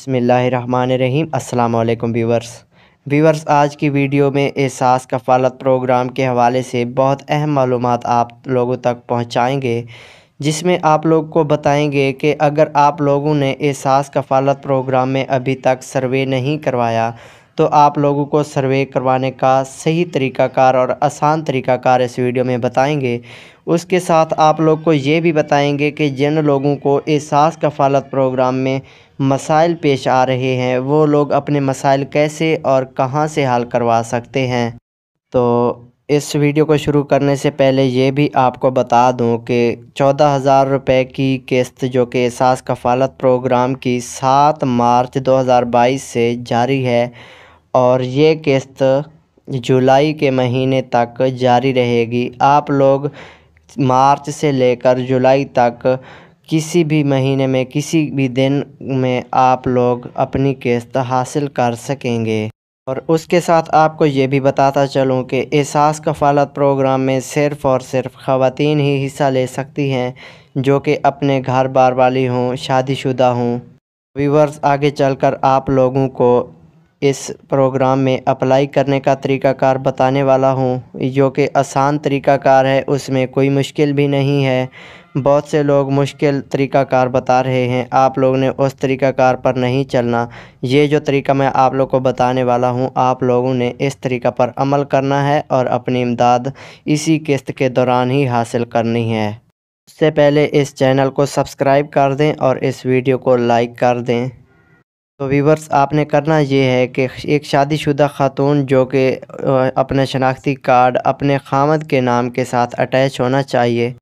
बसमीम् अल्लाम viewers viewers आज की वीडियो में एहसास कफालत प्रोग्राम के हवाले से बहुत अहम मालूम आप लोगों तक पहुँचाएँगे जिसमें आप लोग को बताएंगे कि अगर आप लोगों ने एहसास कफालत प्रोग्राम में अभी तक सर्वे नहीं करवाया तो आप लोगों को सर्वे करवाने का सही तरीकाकार और आसान तरीकाकार इस वीडियो में बताएंगे उसके साथ आप लोग को ये भी बताएंगे कि जिन लोगों को एहसास कफालत प्रोग्राम में मसाइल पेश आ रहे हैं वो लोग अपने मसाइल कैसे और कहाँ से हल करवा सकते हैं तो इस वीडियो को शुरू करने से पहले ये भी आपको बता दूं कि चौदह हज़ार रुपये की किस्त जो कि एहसास कफालत प्रोग्राम की सात मार्च 2022 से जारी है और ये किस्त जुलाई के महीने तक जारी रहेगी आप लोग मार्च से लेकर जुलाई तक किसी भी महीने में किसी भी दिन में आप लोग अपनी किस्त हासिल कर सकेंगे और उसके साथ आपको ये भी बताता चलूँ कि एहसास कफालत प्रोग्राम में सिर्फ़ और सिर्फ ख़वातीन ही हिस्सा ले सकती हैं जो कि अपने घर बार वाली हों शादीशुदा हों व्यूवर्स आगे चलकर आप लोगों को इस प्रोग्राम में अप्लाई करने का तरीकाकार बताने वाला हूँ जो कि आसान तरीकाकार है उसमें कोई मुश्किल भी नहीं है बहुत से लोग मुश्किल तरीकाकार बता रहे हैं आप लोग ने उस तरीकाकार पर नहीं चलना ये जो तरीका मैं आप लोग को बताने वाला हूँ आप लोगों ने इस तरीका पर अमल करना है और अपनी इमदाद इसी किस्त के दौरान ही हासिल करनी है उससे पहले इस चैनल को सब्सक्राइब कर दें और इस वीडियो को लाइक कर दें तो वीवर्स आपने करना ये है कि एक शादीशुदा खातून जो कि अपना शनाख्ती कार्ड अपने खामद के नाम के साथ अटैच होना चाहिए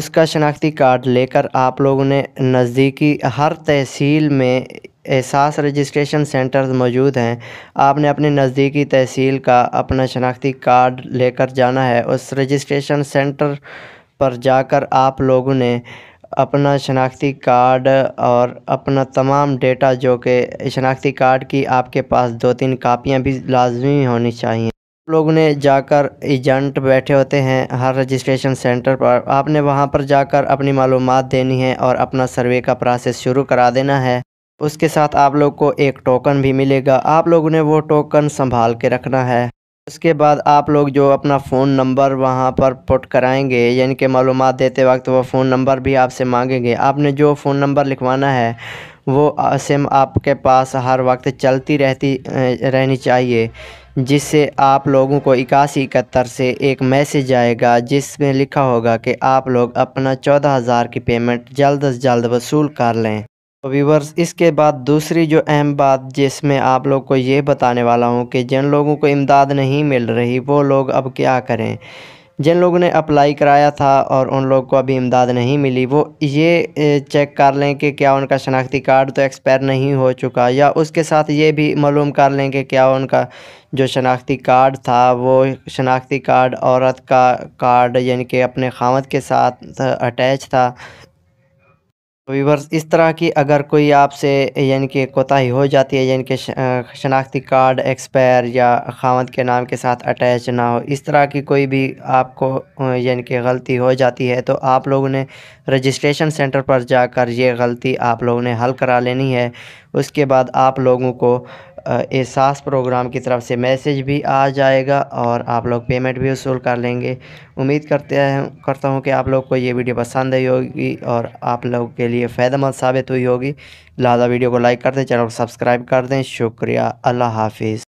उसका शनाख्ती कार्ड लेकर आप लोगों ने नज़दीकी हर तहसील में एहसास रजिस्ट्रेशन सेंटर्स मौजूद हैं आपने अपने नज़दीकी तहसील का अपना शनाख्ती कार्ड लेकर जाना है उस रजिस्ट्रेशन सेंटर पर जाकर आप लोगों ने अपना शनाख्ती कार्ड और अपना तमाम डेटा जो कि शनाख्ती कार्ड की आपके पास दो तीन कापियाँ भी लाजमी होनी चाहिए लोग ने जाकर एजेंट बैठे होते हैं हर रजिस्ट्रेशन सेंटर पर आपने वहाँ पर जाकर अपनी मालूम देनी है और अपना सर्वे का प्रोसेस शुरू करा देना है उसके साथ आप लोग को एक टोकन भी मिलेगा आप लोगों ने वो टोकन संभाल के रखना है उसके बाद आप लोग जो अपना फ़ोन नंबर वहाँ पर पुट कराएंगे यानी कि मालूम देते वक्त वो फ़ोन नंबर भी आपसे मांगेंगे आपने जो फ़ोन नंबर लिखवाना है वो सिम आपके पास हर वक्त चलती रहती रहनी चाहिए जिससे आप लोगों को इक्यासी इकहत्तर से एक मैसेज आएगा जिसमें लिखा होगा कि आप लोग अपना चौदह हज़ार की पेमेंट जल्द अज जल्द वसूल कर लें तो व्यूवर्स इसके बाद दूसरी जो अहम बात जिसमें आप लोग को ये बताने वाला हूँ कि जिन लोगों को इमदाद नहीं मिल रही वो लोग अब क्या करें जिन लोगों ने अप्लाई कराया था और उन लोग को अभी इमदाद नहीं मिली वो ये चेक कर लें कि क्या उनका शनाख्ती कार्ड तो एक्सपायर नहीं हो चुका या उसके साथ ये भी मालूम कर लें कि क्या उनका जो शनाख्ती कार्ड था वो शनाख्ती कार्ड औरत का कार्ड यानी कि अपने खामद के साथ अटैच था तो वीवर्स इस तरह की अगर कोई आपसे यानी कि कोताही हो जाती है यानी कि शनाख्ती कार्ड एक्सपायर या खामद के नाम के साथ अटैच ना हो इस तरह की कोई भी आपको यानी कि गलती हो जाती है तो आप लोगों ने रजिस्ट्रेशन सेंटर पर जाकर ये गलती आप लोगों ने हल करा लेनी है उसके बाद आप लोगों को एहसास प्रोग्राम की तरफ से मैसेज भी आ जाएगा और आप लोग पेमेंट भी वसूल कर लेंगे उम्मीद करते हैं करता हूँ कि आप लोग को ये वीडियो पसंद आई होगी और आप लोग के लिए फ़ायदेमंद साबित हुई होगी लिहाजा वीडियो को लाइक कर दें चैनल को सब्सक्राइब कर दें शुक्रिया अल्लाह हाफिज़